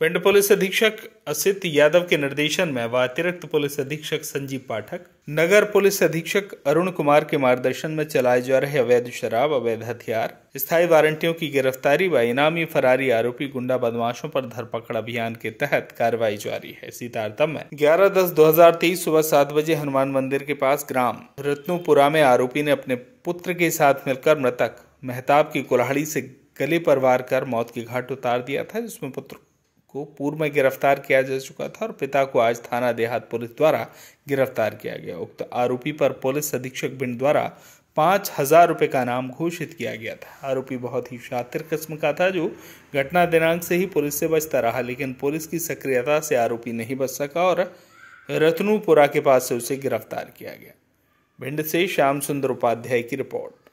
पिंड पुलिस अधीक्षक असित यादव के निर्देशन में व अतिरिक्त पुलिस अधीक्षक संजीव पाठक नगर पुलिस अधीक्षक अरुण कुमार के मार्गदर्शन में चलाए जा रहे अवैध शराब अवैध हथियार स्थायी वारंटियों की गिरफ्तारी व इनामी फरारी आरोपी गुंडा बदमाशों पर धरपकड़ अभियान के तहत कार्रवाई जारी है इसी तारतम में ग्यारह दस दो हजार तेईस सुबह सात बजे हनुमान मंदिर के पास ग्राम रत्नोपुरा में आरोपी ने अपने पुत्र के साथ मिलकर मृतक मेहताब की कुल्हाड़ी से गले पर वार कर मौत की घाट उतार दिया था जिसमें पुत्र को पूर्व में गिरफ्तार किया जा चुका था और पिता को आज थाना देहात पुलिस द्वारा गिरफ्तार किया गया उक्त आरोपी पर पुलिस अधीक्षक भिंड द्वारा पाँच हजार रुपये का नाम घोषित किया गया था आरोपी बहुत ही शातिर किस्म का था जो घटना दिनांक से ही पुलिस से बचता रहा लेकिन पुलिस की सक्रियता से आरोपी नहीं बच सका और रतनुपुरा के पास से उसे गिरफ्तार किया गया भिंड से श्याम सुंदर उपाध्याय की रिपोर्ट